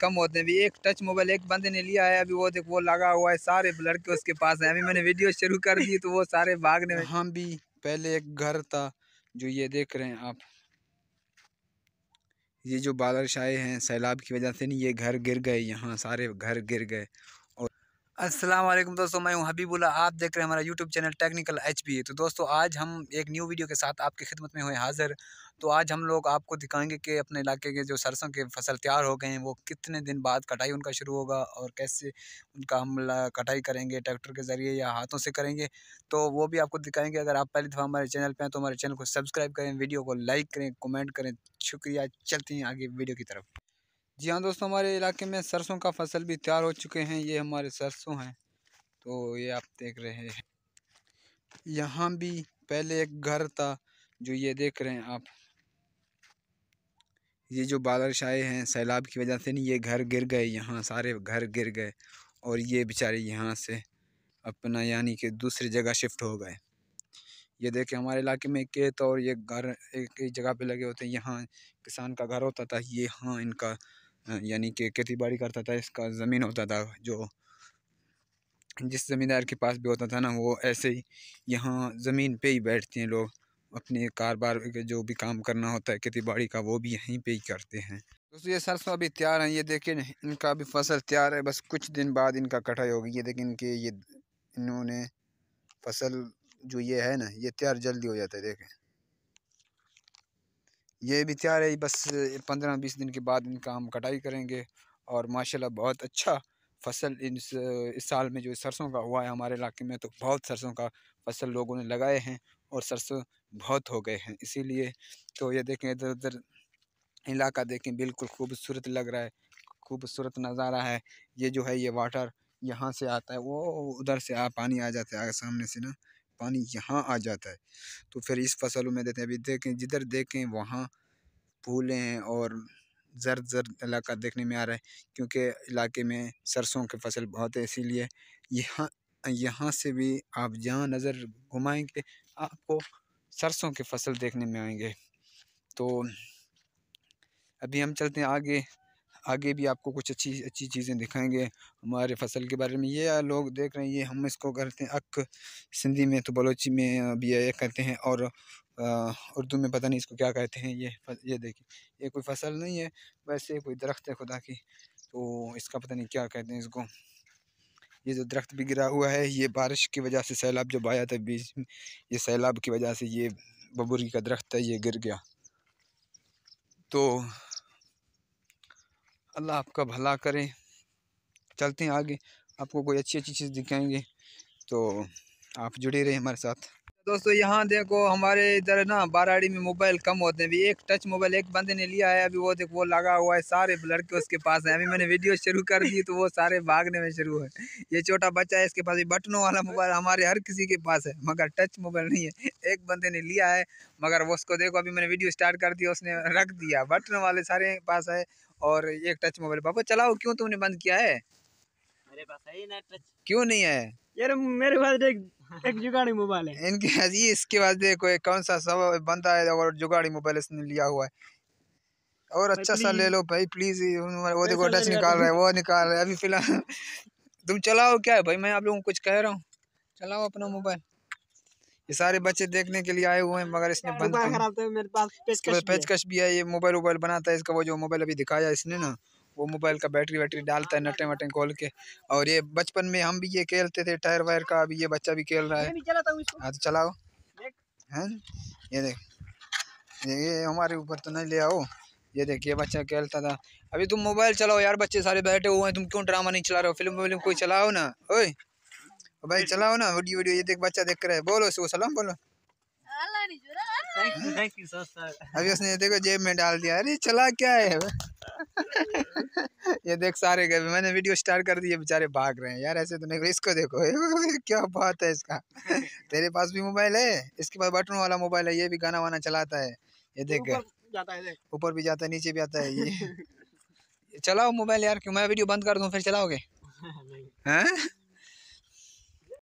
कम होते हैं अभी एक टच मोबाइल एक बंदे ने लिया है अभी वो देख वो लगा हुआ है सारे लड़के उसके पास हैं अभी मैंने वीडियो शुरू कर दी तो वो सारे भागने में हम भी पहले एक घर था जो ये देख रहे हैं आप ये जो बादल छाए हैं सैलाब की वजह से नहीं ये घर गिर गए यहाँ सारे घर गिर गए अस्सलाम वालेकुम दोस्तों मैं हूं हबीबुल्ला आप देख रहे हैं हमारा YouTube channel technical H B तो दोस्तों आज हम एक न्यू वीडियो के साथ आपकी खिदमत में हुए हाज़िर तो आज हम लोग आपको दिखाएंगे कि अपने इलाके के जो सरसों के फसल तैयार हो गए हैं वो कितने दिन बाद कटाई उनका शुरू होगा और कैसे उनका हम कटाई करेंगे ट्रैक्टर के ज़रिए या हाथों से करेंगे तो वो भी आपको दिखाएंगे अगर आप पहली दफ़ा हमारे चैनल पर हैं तो हमारे चैनल को सब्सक्राइब करें वीडियो को लाइक करें कमेंट करें शुक्रिया चलती हैं आगे वीडियो की तरफ जी हाँ दोस्तों हमारे इलाके में सरसों का फसल भी तैयार हो चुके हैं ये हमारे सरसों हैं तो ये आप देख रहे हैं यहाँ भी पहले एक घर था जो ये देख रहे हैं आप ये जो बारिश आए हैं सैलाब की वजह से नहीं ये घर गिर गए यहाँ सारे घर गिर गए और ये बेचारे यहाँ से अपना यानी कि दूसरी जगह शिफ्ट हो गए ये देखें हमारे इलाके में खेत और ये घर एक जगह पे लगे होते हैं यहाँ किसान का घर होता था ये हाँ इनका यानी कि खेती बाड़ी करता था इसका ज़मीन होता था जो जिस ज़मींदार के पास भी होता था ना वो ऐसे ही यहाँ ज़मीन पे ही बैठते हैं लोग अपने कारोबार जो भी काम करना होता है खेती बाड़ी का वो भी यहीं पे ही करते हैं दोस्तों ये सरसों अभी तैयार हैं ये देखें इनका अभी फसल तैयार है बस कुछ दिन बाद इनका कटाई होगी ये देखें इनके ये इन्होंने फसल जो ये है ना ये तैयार जल्दी हो जाता है देखें ये भी तैयार है बस पंद्रह बीस दिन के बाद इनका हम कटाई करेंगे और माशाल्लाह बहुत अच्छा फसल इस इस साल में जो सरसों का हुआ है हमारे इलाके में तो बहुत सरसों का फसल लोगों ने लगाए हैं और सरसों बहुत हो गए हैं इसीलिए तो ये देखें इधर उधर इलाका देखें बिल्कुल खूबसूरत लग रहा है खूबसूरत नज़ारा है ये जो है ये वाटर यहाँ से आता है वो उधर से आ पानी आ जाता है आगे सामने से ना पानी यहाँ आ जाता है तो फिर इस फसल में देते हैं अभी देखें जिधर देखें वहाँ फूलें हैं और जर्द जर्द इलाका देखने में आ रहा है क्योंकि इलाके में सरसों की फसल बहुत है इसीलिए यहाँ यहाँ से भी आप जहाँ नज़र घुमाएंगे आपको सरसों की फसल देखने में आएंगे तो अभी हम चलते हैं आगे आगे भी आपको कुछ अच्छी अच्छी चीज़ें दिखाएंगे हमारे फसल के बारे में ये लोग देख रहे हैं ये हम इसको करते हैं अक सिंधी में तो बलोची में भी ये कहते हैं और उर्दू में पता नहीं इसको क्या कहते हैं ये ये देखिए ये कोई फसल नहीं है वैसे कोई दरख्त है खुदा की तो इसका पता नहीं क्या कहते हैं इसको ये जो दरख्त भी गिरा हुआ है ये बारिश की वजह से सैलाब जब आया था बीच में ये सैलाब की वजह से ये बबूरी का दरख्त है ये गिर गया तो अल्लाह आपका भला करे चलते हैं आगे आपको कोई अच्छी अच्छी चीज़ दिखाएंगे तो आप जुड़े रहे हमारे साथ दोस्तों यहाँ देखो हमारे इधर ना बाराड़ी में मोबाइल कम होते हैं अभी एक टच मोबाइल एक बंदे ने लिया है अभी वो देखो वो लगा हुआ है सारे लड़के उसके पास है अभी मैंने वीडियो शुरू कर दी तो वो सारे भागने में शुरू है ये छोटा बच्चा है इसके पास भी बटनों वाला मोबाइल हमारे हर किसी के पास है मगर टच मोबाइल नहीं है एक बंदे ने लिया है मगर वो उसको देखो अभी मैंने वीडियो स्टार्ट कर दिया उसने रख दिया बटन वाले सारे पास है और एक टच मोबाइल पापा चलाओ क्यों तुमने बंद किया है टच क्यों नहीं है यार मेरे पास एक जुगाड़ी मोबाइल है इनके ये इसके बाद देखो कौन सा सब बंदा है और जुगाड़ी मोबाइल इसने लिया हुआ है और अच्छा सा ले लो भाई प्लीज वो देखो टच निकाल रहा है वो निकाल रहा है अभी फिलहाल तुम चलाओ क्या है भाई मैं आप लोगों को कुछ कह रहा हूँ चलाओ अपना हाँ। मोबाइल ये सारे बच्चे देखने के लिए आए हुए हैं मगर इसने बंद खराब तो मेरे पास पेचकश भी है ये मोबाइल वोबाइल बनाता है इसका वो जो मोबाइल अभी दिखाया इसने ना वो मोबाइल का बैटरी वैटरी डालता है नटे वटे खोल के और ये बचपन में हम भी ये खेलते थे टायर वायर का अभी ये बच्चा भी खेल रहा है हाँ तो चलाओ है ये देख ये हमारे ऊपर तो नहीं ले आओ ये देख ये बच्चा खेलता था अभी तुम मोबाइल चलाओ यार बच्चे सारे बैठे हुए हैं तुम क्यों ड्रामा नहीं चला रहे हो फिल्म विल्म कोई चलाओ ना ओए भाई चलाओ ना वीडियो वीडियो ये देख बच्चा देख रहे हैं बोलो सलाम बोलो थैंक यू सर अभी उसने देखो जेब में डाल दिया अरे चला क्या है ये देख सारे गए मैंने वीडियो स्टार्ट कर दिए बेचारे भाग रहे हैं यार ऐसे तो नहीं इसको देखो क्या बात है इसका तेरे पास भी मोबाइल है इसके पास बटन वाला मोबाइल है ये भी गाना वाना चलाता है ये देख गए ऊपर भी जाता है नीचे भी आता है ये चलाओ मोबाइल यार क्यों मैं वीडियो बंद कर दूँ फिर चलाओगे हैं